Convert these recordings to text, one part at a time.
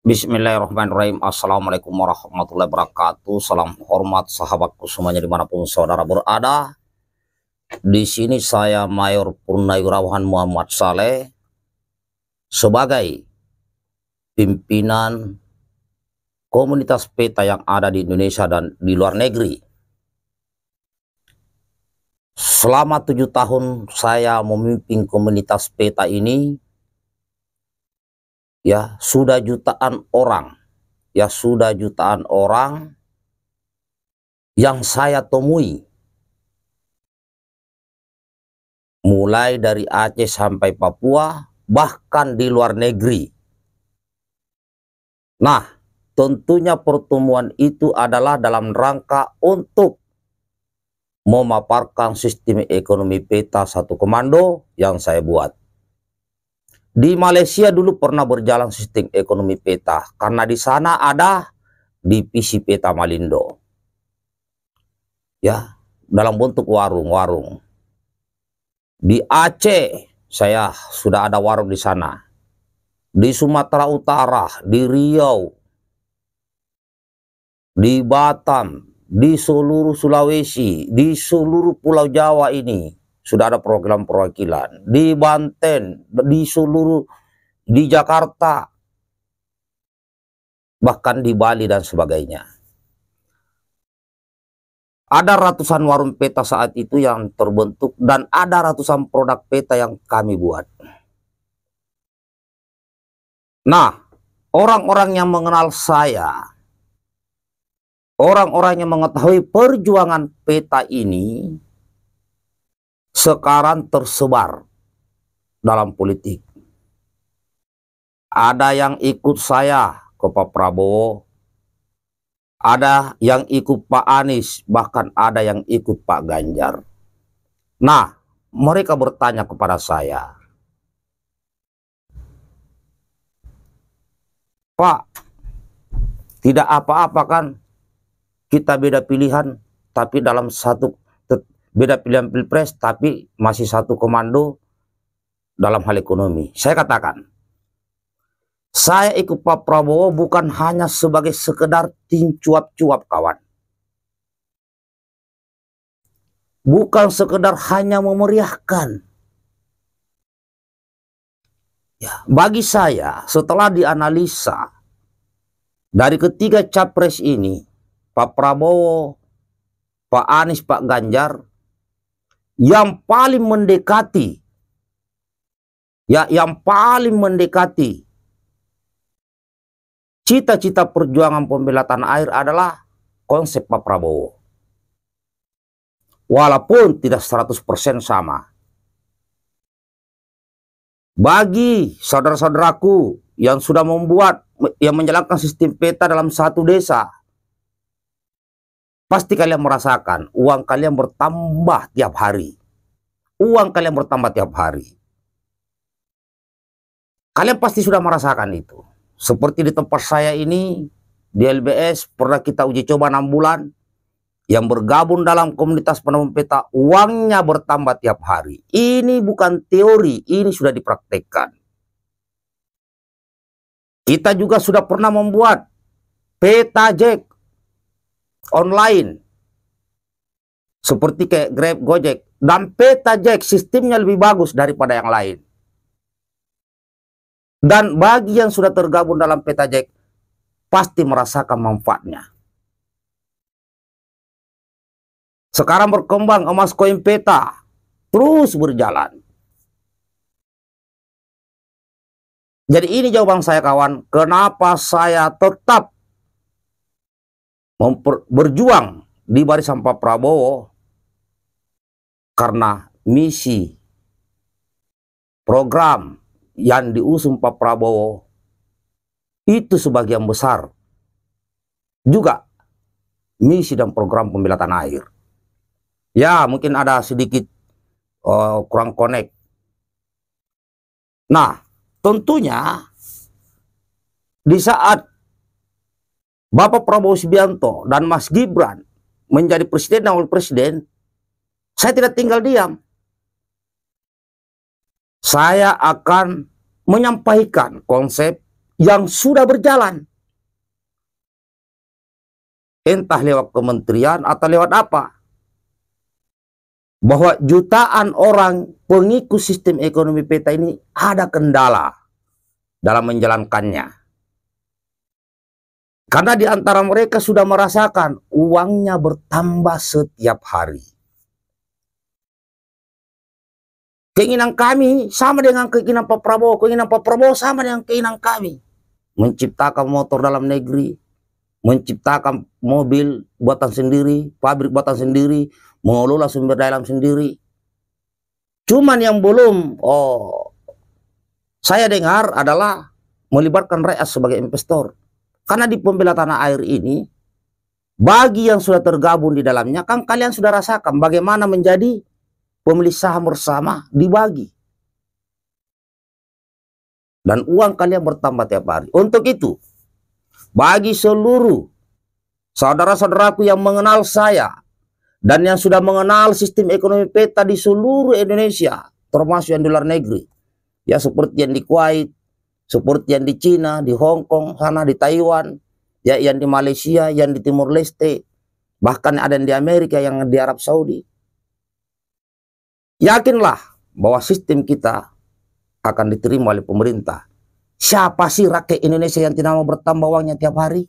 Bismillahirrahmanirrahim Assalamualaikum warahmatullahi wabarakatuh Salam hormat sahabatku semuanya dimanapun saudara berada Di sini saya Mayor Purnayurawan Muhammad Saleh Sebagai pimpinan komunitas PETA yang ada di Indonesia dan di luar negeri Selama tujuh tahun saya memimpin komunitas PETA ini ya sudah jutaan orang ya sudah jutaan orang yang saya temui mulai dari Aceh sampai Papua bahkan di luar negeri nah tentunya pertemuan itu adalah dalam rangka untuk memaparkan sistem ekonomi peta satu komando yang saya buat di Malaysia dulu pernah berjalan sistem ekonomi peta karena di sana ada divisi peta Malindo. Ya, dalam bentuk warung-warung. Di Aceh saya sudah ada warung di sana. Di Sumatera Utara, di Riau, di Batam, di seluruh Sulawesi, di seluruh Pulau Jawa ini sudah ada program perwakilan di Banten, di seluruh di Jakarta, bahkan di Bali dan sebagainya. Ada ratusan warung peta saat itu yang terbentuk dan ada ratusan produk peta yang kami buat. Nah, orang-orang yang mengenal saya, orang-orang yang mengetahui perjuangan peta ini, sekarang tersebar dalam politik. Ada yang ikut saya ke Pak Prabowo, ada yang ikut Pak Anies, bahkan ada yang ikut Pak Ganjar. Nah, mereka bertanya kepada saya, Pak, tidak apa-apa kan kita beda pilihan, tapi dalam satu beda pilihan pilpres tapi masih satu komando dalam hal ekonomi. Saya katakan, saya ikut Pak Prabowo bukan hanya sebagai sekedar tim cuap-cuap kawan. Bukan sekedar hanya memeriahkan. Ya, bagi saya setelah dianalisa dari ketiga capres ini, Pak Prabowo, Pak Anies, Pak Ganjar, yang paling mendekati ya yang paling mendekati cita-cita perjuangan pembela air adalah konsep Pak Prabowo. Walaupun tidak 100% sama. Bagi saudara-saudaraku yang sudah membuat yang menjalankan sistem peta dalam satu desa Pasti kalian merasakan uang kalian bertambah tiap hari. Uang kalian bertambah tiap hari. Kalian pasti sudah merasakan itu. Seperti di tempat saya ini, di LBS pernah kita uji coba 6 bulan, yang bergabung dalam komunitas penemuan peta uangnya bertambah tiap hari. Ini bukan teori, ini sudah dipraktekkan. Kita juga sudah pernah membuat peta Jack online seperti kayak Grab, Gojek dan peta Jack sistemnya lebih bagus daripada yang lain. Dan bagi yang sudah tergabung dalam peta Jack pasti merasakan manfaatnya. Sekarang berkembang emas koin peta terus berjalan. Jadi ini jawaban saya kawan, kenapa saya tetap berjuang di barisan Pak Prabowo karena misi program yang diusung Pak Prabowo itu sebagian besar juga misi dan program pembela air. Ya, mungkin ada sedikit uh, kurang connect. Nah, tentunya di saat Bapak Prabowo Subianto dan Mas Gibran menjadi presiden dan wakil presiden, saya tidak tinggal diam. Saya akan menyampaikan konsep yang sudah berjalan. Entah lewat kementerian atau lewat apa. Bahwa jutaan orang pengikut sistem ekonomi peta ini ada kendala dalam menjalankannya. Karena di antara mereka sudah merasakan uangnya bertambah setiap hari. Keinginan kami sama dengan keinginan Pak Prabowo. Keinginan Pak Prabowo sama dengan keinginan kami. Menciptakan motor dalam negeri. Menciptakan mobil buatan sendiri. Pabrik buatan sendiri. Mengelola sumber daya dalam sendiri. Cuman yang belum. Oh, saya dengar adalah melibatkan rakyat sebagai investor. Karena di pembela tanah air ini, bagi yang sudah tergabung di dalamnya, kan kalian sudah rasakan bagaimana menjadi pemilik saham bersama dibagi. Dan uang kalian bertambah tiap hari. Untuk itu, bagi seluruh saudara-saudaraku yang mengenal saya dan yang sudah mengenal sistem ekonomi peta di seluruh Indonesia, termasuk yang dolar negeri, ya seperti yang di Kuwait, Support yang di Cina, di Hong Kong, sana di Taiwan, ya yang di Malaysia, yang di Timur Leste, bahkan ada yang di Amerika, yang di Arab Saudi. Yakinlah bahwa sistem kita akan diterima oleh pemerintah. Siapa sih rakyat Indonesia yang tidak mau bertambah uangnya tiap hari?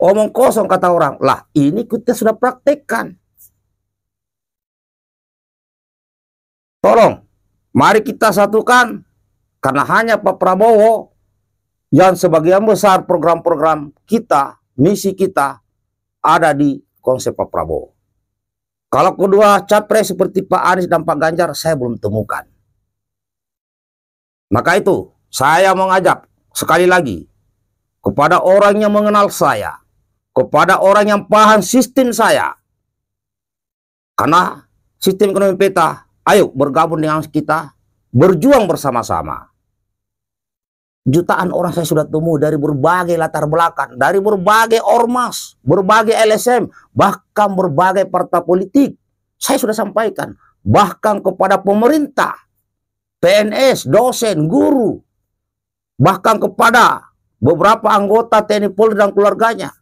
Omong kosong kata orang. Lah ini kita sudah praktekkan. Tolong Mari kita satukan karena hanya Pak Prabowo yang sebagian besar program-program kita, misi kita ada di konsep Pak Prabowo. Kalau kedua capres seperti Pak Anies dan Pak Ganjar saya belum temukan. Maka itu saya mengajak sekali lagi kepada orang yang mengenal saya, kepada orang yang paham sistem saya. Karena sistem ekonomi peta Ayo bergabung dengan kita, berjuang bersama-sama. Jutaan orang saya sudah temui dari berbagai latar belakang, dari berbagai ormas, berbagai LSM, bahkan berbagai partai politik. Saya sudah sampaikan, bahkan kepada pemerintah, PNS, dosen, guru, bahkan kepada beberapa anggota TNI Polri dan keluarganya.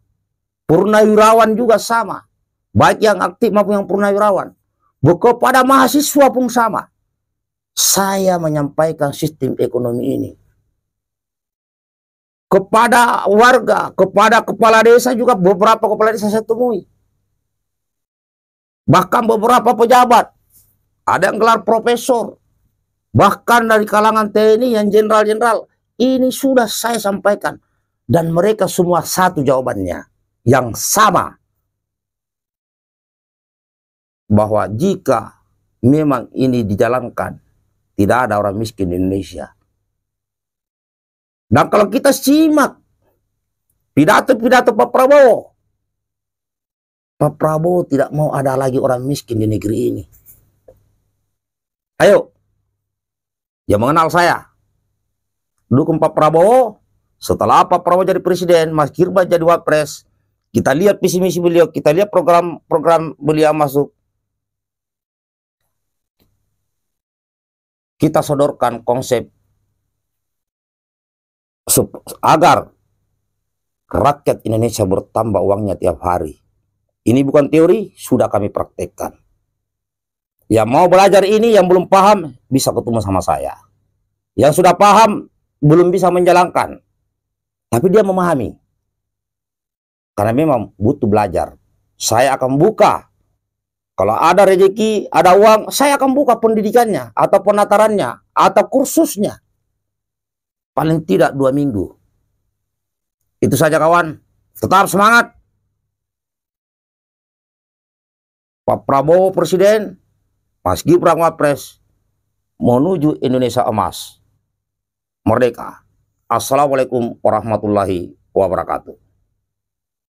Purnawirawan juga sama, baik yang aktif maupun yang purnawirawan. Kepada mahasiswa pun sama. Saya menyampaikan sistem ekonomi ini. Kepada warga, kepada kepala desa juga beberapa kepala desa saya temui. Bahkan beberapa pejabat. Ada yang gelar profesor. Bahkan dari kalangan TNI yang jenderal-jenderal. Ini sudah saya sampaikan. Dan mereka semua satu jawabannya. Yang sama bahwa jika memang ini dijalankan, tidak ada orang miskin di Indonesia. Dan kalau kita simak pidato-pidato Pak Prabowo, Pak Prabowo tidak mau ada lagi orang miskin di negeri ini. Ayo, yang mengenal saya, dukung Pak Prabowo. Setelah Pak Prabowo jadi presiden, Mas Kirba jadi wapres. Kita lihat visi misi beliau, kita lihat program-program beliau masuk kita sodorkan konsep agar rakyat Indonesia bertambah uangnya tiap hari. Ini bukan teori, sudah kami praktekkan. Yang mau belajar ini, yang belum paham, bisa ketemu sama saya. Yang sudah paham, belum bisa menjalankan. Tapi dia memahami. Karena memang butuh belajar. Saya akan buka kalau ada rezeki, ada uang, saya akan buka pendidikannya atau penatarannya atau kursusnya. Paling tidak dua minggu. Itu saja kawan. Tetap semangat. Pak Prabowo Presiden, Mas Gibran Wapres, menuju Indonesia Emas. Merdeka. Assalamualaikum warahmatullahi wabarakatuh.